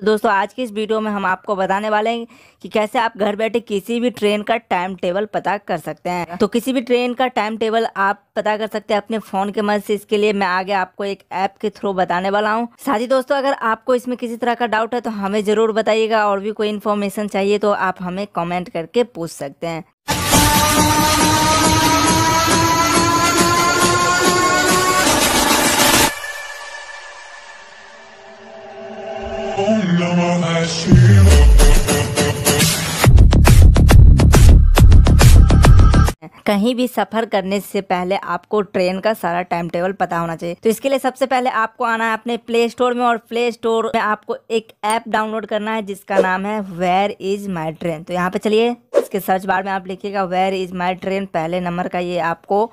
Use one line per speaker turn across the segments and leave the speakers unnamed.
तो दोस्तों आज की इस वीडियो में हम आपको बताने वाले हैं कि कैसे आप घर बैठे किसी भी ट्रेन का टाइम टेबल पता कर सकते हैं तो किसी भी ट्रेन का टाइम टेबल आप पता कर सकते हैं अपने फ़ोन के मदद से इसके लिए मैं आगे आपको एक ऐप के थ्रू बताने वाला हूँ साथ ही दोस्तों अगर आपको इसमें किसी तरह का डाउट है तो हमें ज़रूर बताइएगा और भी कोई इन्फॉर्मेशन चाहिए तो आप हमें कॉमेंट करके पूछ सकते हैं कहीं भी सफर करने से पहले आपको ट्रेन का सारा टाइम टेबल पता होना चाहिए तो इसके लिए सबसे पहले आपको आना है अपने प्ले स्टोर में और प्ले स्टोर में आपको एक ऐप डाउनलोड करना है जिसका नाम है वेयर इज माई ट्रेन तो यहाँ पे चलिए इसके सर्च बार में आप लिखिएगा वेयर इज माई ट्रेन पहले नंबर का ये आपको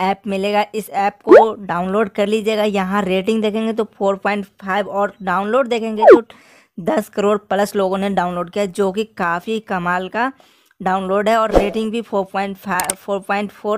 ऐप मिलेगा इस ऐप को डाउनलोड कर लीजिएगा यहाँ रेटिंग देखेंगे तो 4.5 और डाउनलोड देखेंगे तो 10 करोड़ प्लस लोगों ने डाउनलोड किया जो कि काफ़ी कमाल का डाउनलोड है और रेटिंग भी 4.4 बहुत अच्छा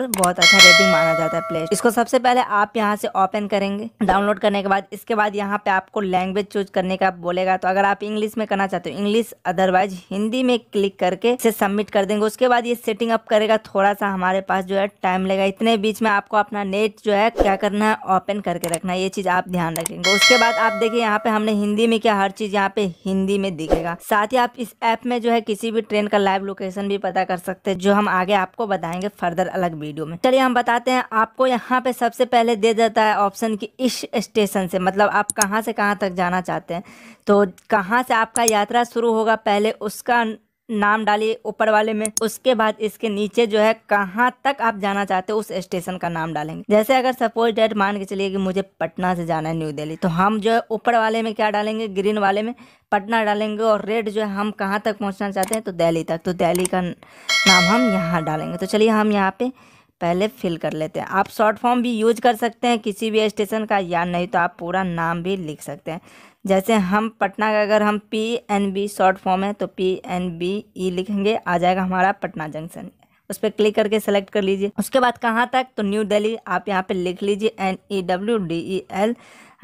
रेटिंग माना जाता है प्ले इसको सबसे पहले आप यहाँ से ओपन करेंगे डाउनलोड करने के बाद इसके बाद यहाँ पे आपको लैंग्वेज चूज करने का बोलेगा तो अगर आप इंग्लिश में करना चाहते हो इंग्लिश अदरवाइज हिंदी में क्लिक करके इसे सबमिट कर देंगे उसके बाद ये सेटिंग अप करेगा थोड़ा सा हमारे पास जो है टाइम लगेगा इतने बीच में आपको अपना नेट जो है क्या करना है ओपन करके रखना है ये चीज़ आप ध्यान रखेंगे उसके बाद आप देखिए यहाँ पे हमने हिंदी में क्या हर चीज़ यहाँ पे हिंदी में दिखेगा साथ ही आप इस ऐप में जो है किसी भी ट्रेन का लाइव लोकेशन भी भी पता कर सकते हैं जो हम आगे आपको बताएंगे फर्दर अलग वीडियो में चलिए हम बताते हैं आपको यहाँ पे सबसे पहले दे देता है ऑप्शन की इस स्टेशन से मतलब आप कहाँ से कहाँ तक जाना चाहते हैं तो कहाँ से आपका यात्रा शुरू होगा पहले उसका नाम डालिए ऊपर वाले में उसके बाद इसके नीचे जो है कहाँ तक आप जाना चाहते हो उस स्टेशन का नाम डालेंगे जैसे अगर सपोज डेट मान के चलिए कि मुझे पटना से जाना है न्यू दिल्ली तो हम जो है ऊपर वाले में क्या डालेंगे ग्रीन वाले में पटना डालेंगे और रेड जो है हम कहाँ तक पहुँचना चाहते हैं तो दिल्ली तक तो दिल्ली का नाम हम यहाँ डालेंगे तो चलिए हम यहाँ पर पहले फिल कर लेते हैं आप शॉर्ट फॉर्म भी यूज कर सकते हैं किसी भी स्टेशन का या नहीं तो आप पूरा नाम भी लिख सकते हैं जैसे हम पटना का अगर हम P N B short form है तो पी एन बी ई लिखेंगे आ जाएगा हमारा पटना जंक्शन उस पर क्लिक करके सेलेक्ट कर लीजिए उसके बाद कहाँ तक तो न्यू दिल्ली आप यहाँ पे लिख लीजिए N E W D E L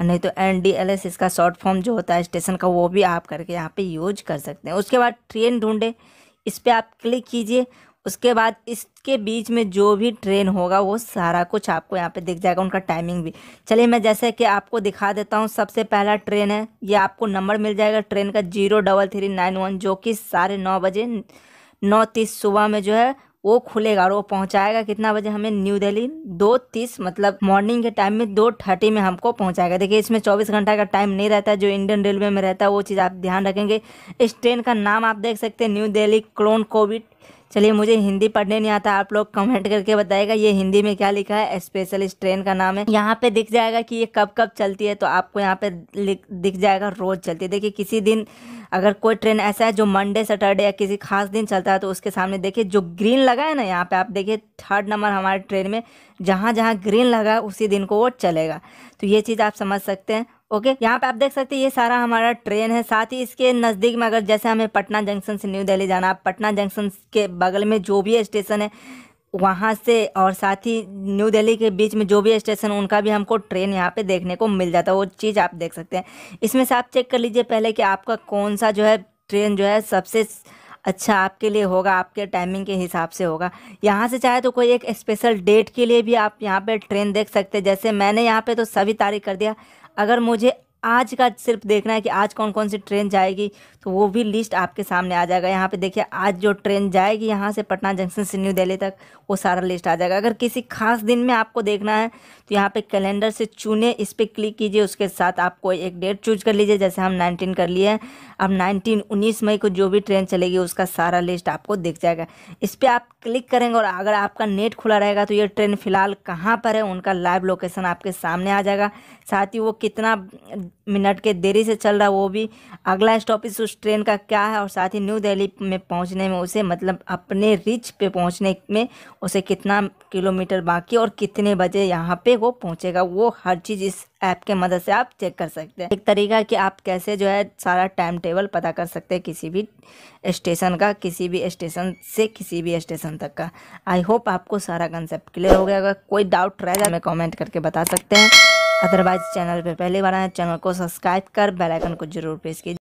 नहीं तो एन डी एल एस इसका शॉर्ट फॉर्म जो होता है स्टेशन का वो भी आप करके यहाँ पे यूज कर सकते हैं उसके बाद ट्रेन ढूंढे इस पर आप क्लिक कीजिए उसके बाद इसके बीच में जो भी ट्रेन होगा वो सारा कुछ आपको यहाँ पे दिख जाएगा उनका टाइमिंग भी चलिए मैं जैसे कि आपको दिखा देता हूँ सबसे पहला ट्रेन है ये आपको नंबर मिल जाएगा ट्रेन का zero double three nine one जो कि साढ़े नौ बजे नौ तीस सुबह में जो है वो खुलेगा और वो पहुँचाएगा कितना बजे हमें न्यू दिल्ली दो तीस मतलब मॉर्निंग के टाइम में दो थर्टी में हमको पहुँचाएगा देखिए इसमें चौबीस घंटा का टाइम नहीं रहता है जो इंडियन रेलवे में रहता है वो चीज़ आप ध्यान रखेंगे इस ट्रेन का नाम आप देख सकते हैं न्यू दिल्ली क्लोन कोविड चलिए मुझे हिंदी पढ़ने नहीं आता आप लोग कमेंट करके बताएगा ये हिंदी में क्या लिखा है स्पेशल इस ट्रेन का नाम है यहाँ पे दिख जाएगा कि ये कब कब चलती है तो आपको यहाँ पे दिख जाएगा रोज़ चलती है देखिए किसी दिन अगर कोई ट्रेन ऐसा है जो मंडे सैटरडे या किसी खास दिन चलता है तो उसके सामने देखिए जो ग्रीन लगा है ना यहाँ पे आप देखिए थर्ड नंबर हमारे ट्रेन में जहाँ जहाँ ग्रीन लगा है उसी दिन को वो चलेगा तो ये चीज़ आप समझ सकते हैं ओके यहाँ पे आप देख सकते हैं ये सारा हमारा ट्रेन है साथ ही इसके नज़दीक में अगर जैसे हमें पटना जंक्शन से न्यू दिल्ली जाना आप पटना जंक्शन के बगल में जो भी स्टेशन है वहाँ से और साथ ही न्यू दिल्ली के बीच में जो भी स्टेशन उनका भी हमको ट्रेन यहाँ पे देखने को मिल जाता है वो चीज़ आप देख सकते हैं इसमें से आप चेक कर लीजिए पहले कि आपका कौन सा जो है ट्रेन जो है सबसे अच्छा आपके लिए होगा आपके टाइमिंग के हिसाब से होगा यहाँ से चाहे तो कोई एक स्पेशल डेट के लिए भी आप यहाँ पर ट्रेन देख सकते हैं जैसे मैंने यहाँ पर तो सभी तारीख कर दिया अगर मुझे आज का सिर्फ देखना है कि आज कौन कौन सी ट्रेन जाएगी तो वो भी लिस्ट आपके सामने आ जाएगा यहाँ पे देखिए आज जो ट्रेन जाएगी यहाँ से पटना जंक्शन से न्यू दिल्ली तक वो सारा लिस्ट आ जाएगा अगर किसी खास दिन में आपको देखना है तो यहाँ पे कैलेंडर से चुने इस पर क्लिक कीजिए उसके साथ आपको एक डेट चूज कर लीजिए जैसे हम नाइनटीन कर लिए हैं अब नाइनटीन उन्नीस मई को जो भी ट्रेन चलेगी उसका सारा लिस्ट आपको दिख जाएगा इस पर आप क्लिक करेंगे और अगर आपका नेट खुला रहेगा तो ये ट्रेन फ़िलहाल कहाँ पर है उनका लाइव लोकेशन आपके सामने आ जाएगा साथ ही वो कितना मिनट के देरी से चल रहा वो भी अगला स्टॉपेज उस ट्रेन का क्या है और साथ ही न्यू दिल्ली में पहुंचने में उसे मतलब अपने रिच पे पहुंचने में उसे कितना किलोमीटर बाकी और कितने बजे यहाँ पे वो पहुंचेगा वो हर चीज़ इस ऐप के मदद से आप चेक कर सकते हैं एक तरीका कि आप कैसे जो है सारा टाइम टेबल पता कर सकते हैं किसी भी स्टेशन का किसी भी स्टेशन से किसी भी स्टेशन तक का आई होप आपको सारा कंसेप्ट क्लियर हो गया अगर कोई डाउट रहेगा तो हमें कॉमेंट करके बता सकते हैं अदरवाइज चैनल पे पहली बार आए चैनल को सब्सक्राइब कर बेल आइकन को जरूर प्रेस कीजिए